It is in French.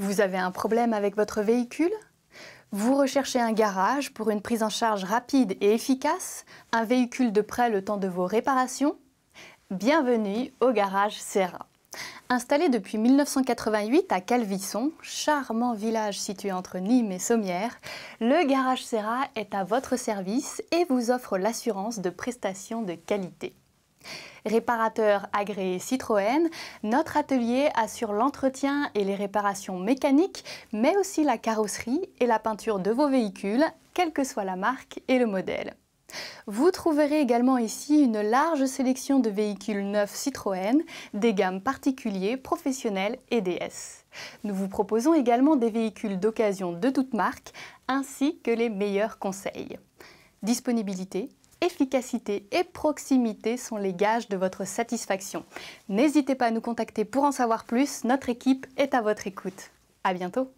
Vous avez un problème avec votre véhicule Vous recherchez un garage pour une prise en charge rapide et efficace Un véhicule de prêt le temps de vos réparations Bienvenue au garage Serra. Installé depuis 1988 à Calvisson, charmant village situé entre Nîmes et Sommières, le garage Serra est à votre service et vous offre l'assurance de prestations de qualité. Réparateur agréé Citroën, notre atelier assure l'entretien et les réparations mécaniques, mais aussi la carrosserie et la peinture de vos véhicules, quelle que soit la marque et le modèle. Vous trouverez également ici une large sélection de véhicules neufs Citroën, des gammes particuliers, professionnels et DS. Nous vous proposons également des véhicules d'occasion de toutes marques, ainsi que les meilleurs conseils. Disponibilité, efficacité et proximité sont les gages de votre satisfaction. N'hésitez pas à nous contacter pour en savoir plus, notre équipe est à votre écoute. À bientôt